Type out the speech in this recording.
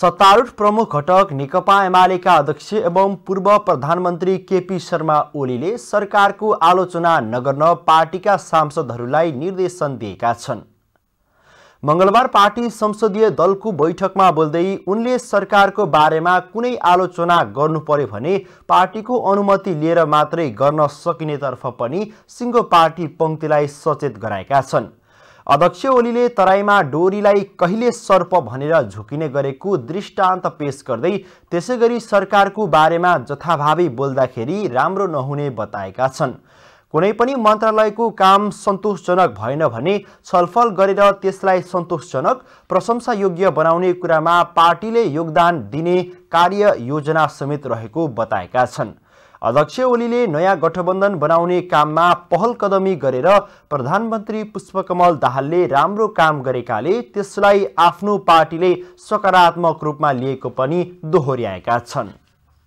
सत्तारूढ प्रमुख घटक नेकपा एमालेका अध्यक्ष एवं पूर्व प्रधानमन्त्री केपी शर्मा ओलीले सरकारको आलोचना नगर्न पार्टीका सांसदहरूलाई निर्देशन दिएका छन् मङ्गलबार पार्टी संसदीय दलको बैठकमा बोल्दै उनले सरकारको बारेमा कुनै आलोचना गर्नु पर्यो भने पार्टीको अनुमति लिएर मात्रै गर्न सकिनेतर्फ पनि सिङ्गो पार्टी पङ्क्तिलाई सचेत गराएका छन् अध्यक्ष ओलीले तराईमा डोरीलाई कहिले सर्प भनेर झुकिने गरेको दृष्टान्त पेश गर्दै त्यसै गरी सरकारको बारेमा जथाभावी बोल्दाखेरि राम्रो नहुने बताएका छन् कुनै पनि मन्त्रालयको काम सन्तोषजनक भएन भने छलफल गरेर त्यसलाई सन्तोषजनक प्रशंसायोग्य बनाउने कुरामा पार्टीले योगदान दिने कार्य योजना समेत रहेको बताएका छन् अध्यक्ष ओलीले नयाँ गठबन्धन बनाउने काममा पहल कदमी गरेर प्रधानमन्त्री पुष्पकमल दाहालले राम्रो काम गरेकाले त्यसलाई आफ्नो पार्टीले सकारात्मक रूपमा लिएको पनि दोहोर्याएका छन्